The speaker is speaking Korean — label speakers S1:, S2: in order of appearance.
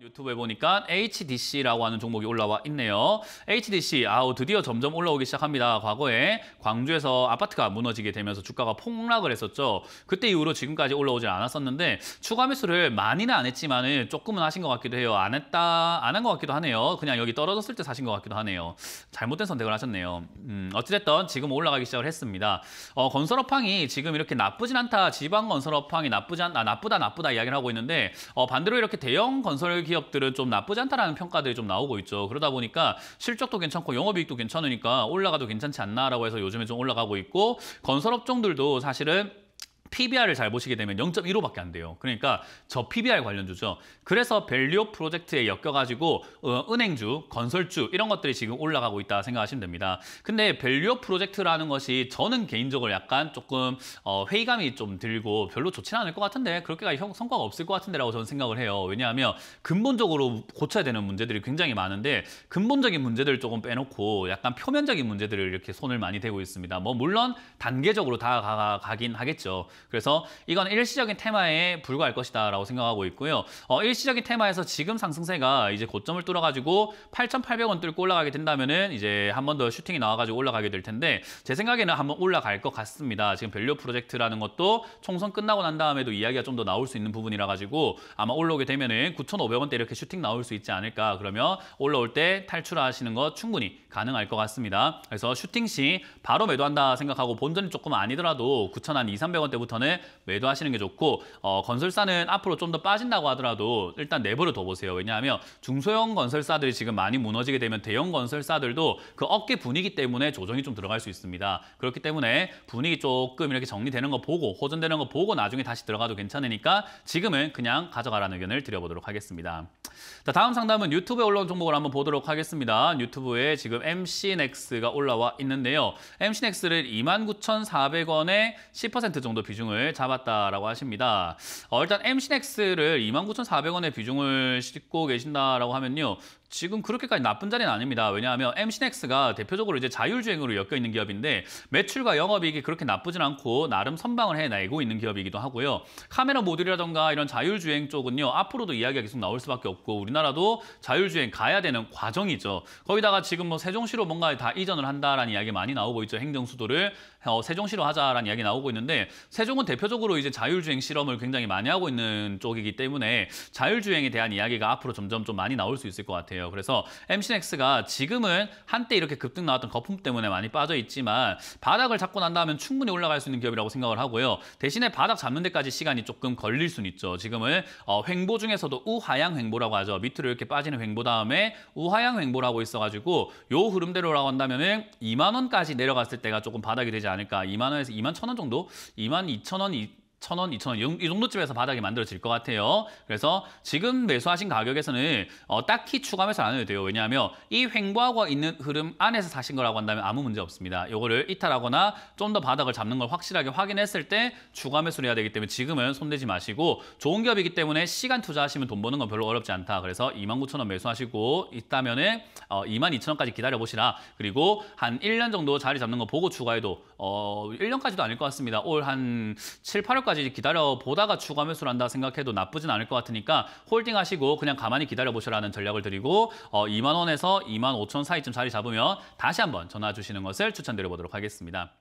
S1: 유튜브에 보니까 HDC라고 하는 종목이 올라와 있네요. HDC, 아우 드디어 점점 올라오기 시작합니다. 과거에 광주에서 아파트가 무너지게 되면서 주가가 폭락을 했었죠. 그때 이후로 지금까지 올라오지 않았었는데 추가 매수를 많이는 안 했지만 은 조금은 하신 것 같기도 해요. 안 했다, 안 한 것 같기도 하네요. 그냥 여기 떨어졌을 때 사신 것 같기도 하네요. 잘못된 선택을 하셨네요. 음, 어찌됐든 지금 올라가기 시작을 했습니다. 어, 건설업황이 지금 이렇게 나쁘진 않다. 지방 건설업황이 나쁘지 않, 아, 나쁘다 나쁘다 이야기를 하고 있는데 어, 반대로 이렇게 대형 건설 기업들은 좀 나쁘지 않다라는 평가들이 좀 나오고 있죠. 그러다 보니까 실적도 괜찮고 영업이익도 괜찮으니까 올라가도 괜찮지 않나라고 해서 요즘에 좀 올라가고 있고 건설업종들도 사실은 PBR을 잘 보시게 되면 0.15밖에 안 돼요. 그러니까 저 PBR 관련주죠. 그래서 밸류 프로젝트에 엮여가지고 어, 은행주, 건설주 이런 것들이 지금 올라가고 있다 생각하시면 됩니다. 근데 밸류 프로젝트라는 것이 저는 개인적으로 약간 조금 어, 회의감이 좀 들고 별로 좋지는 않을 것 같은데 그렇게가 성과가 없을 것 같은데라고 저는 생각을 해요. 왜냐하면 근본적으로 고쳐야 되는 문제들이 굉장히 많은데 근본적인 문제들 을 조금 빼놓고 약간 표면적인 문제들을 이렇게 손을 많이 대고 있습니다. 뭐 물론 단계적으로 다가가긴 하겠죠. 그래서 이건 일시적인 테마에 불과할 것이다 라고 생각하고 있고요. 어, 일시적인 테마에서 지금 상승세가 이제 고점을 뚫어가지고 8,800원 뚫고 올라가게 된다면은 이제 한 번 더 슈팅이 나와가지고 올라가게 될 텐데 제 생각에는 한 번 올라갈 것 같습니다. 지금 밸류 프로젝트라는 것도 총선 끝나고 난 다음에도 이야기가 좀 더 나올 수 있는 부분이라 가지고 아마 올라오게 되면은 9,500원대 이렇게 슈팅 나올 수 있지 않을까 그러면 올라올 때 탈출하시는 거 충분히 가능할 것 같습니다. 그래서 슈팅 시 바로 매도한다 생각하고 본전이 조금 아니더라도 9,200원대부터 전에 매도하시는 게 좋고 어, 건설사는 앞으로 좀 더 빠진다고 하더라도 일단 내버려 둬보세요. 왜냐하면 중소형 건설사들이 지금 많이 무너지게 되면 대형 건설사들도 그 업계 분위기 때문에 조정이 좀 들어갈 수 있습니다. 그렇기 때문에 분위기 조금 이렇게 정리되는 거 보고 호전되는 거 보고 나중에 다시 들어가도 괜찮으니까 지금은 그냥 가져가라는 의견을 드려보도록 하겠습니다. 자, 다음 상담은 유튜브에 올라온 종목을 한번 보도록 하겠습니다. 유튜브에 지금 MCNX가 올라와 있는데요. MCNX를 29,400원에 10% 정도 비중 비중을 잡았다라고 하십니다. 어, 일단 m c x 를2 9 4 0 0원의 비중을 싣고 계신다라고 하면요. 지금 그렇게까지 나쁜 자리는 아닙니다. 왜냐하면 m c x 가 대표적으로 이제 자율주행으로 엮여 있는 기업인데 매출과 영업이익이 그렇게 나쁘진 않고 나름 선방을 해내고 있는 기업이기도 하고요. 카메라 모듈이라던가 이런 자율주행 쪽은요. 앞으로도 이야기가 계속 나올 수밖에 없고 우리나라도 자율주행 가야 되는 과정이죠. 거기다가 지금 뭐 세종시로 뭔가 다 이전을 한다라는 이야기 많이 나오고 있죠. 행정수도를 어, 세종시로 하자라는 이야기 나오고 있는데 세종 세종은 대표적으로 이제 자율주행 실험을 굉장히 많이 하고 있는 쪽이기 때문에 자율주행에 대한 이야기가 앞으로 점점 좀 많이 나올 수 있을 것 같아요. 그래서 m c x 가 지금은 한때 이렇게 급등 나왔던 거품 때문에 많이 빠져 있지만 바닥을 잡고 난 다음엔 충분히 올라갈 수 있는 기업이라고 생각을 하고요. 대신에 바닥 잡는 데까지 시간이 조금 걸릴 수는 있죠. 지금은 어, 횡보 중에서도 우하향 횡보라고 하죠. 밑으로 이렇게 빠지는 횡보 다음에 우하향 횡보라고 있어가지고 요 흐름대로라고 한다면은 2만 원까지 내려갔을 때가 조금 바닥이 되지 않을까. 2만 원에서 2만 천원 정도, 2만 2. 2,000원 천 원, 이천 원이 정도쯤에서 바닥이 만들어질 것 같아요. 그래서 지금 매수하신 가격에서는 어, 딱히 추가 매수 안 해도 돼요. 왜냐하면 이 횡보하고 있는 흐름 안에서 사신 거라고 한다면 아무 문제 없습니다. 이거를 이탈하거나 좀 더 바닥을 잡는 걸 확실하게 확인했을 때 추가 매수를 해야 되기 때문에 지금은 손대지 마시고 좋은 기업이기 때문에 시간 투자하시면 돈 버는 건 별로 어렵지 않다. 그래서 29,000원 매수하시고 있다면 어, 22,000원까지 기다려보시라. 그리고 한 1년 정도 자리 잡는 거 보고 추가해도 어, 1년까지도 아닐 것 같습니다. 올 한 7, 8월까지 시까지 기다려 보다가 추가 매수를 한다 생각해도 나쁘진 않을 것 같으니까 홀딩하시고 그냥 가만히 기다려 보시라는 전략을 드리고 어, 2만 원에서 2만 5천 사이쯤 자리 잡으면 다시 한번 전화 주시는 것을 추천드려 보도록 하겠습니다.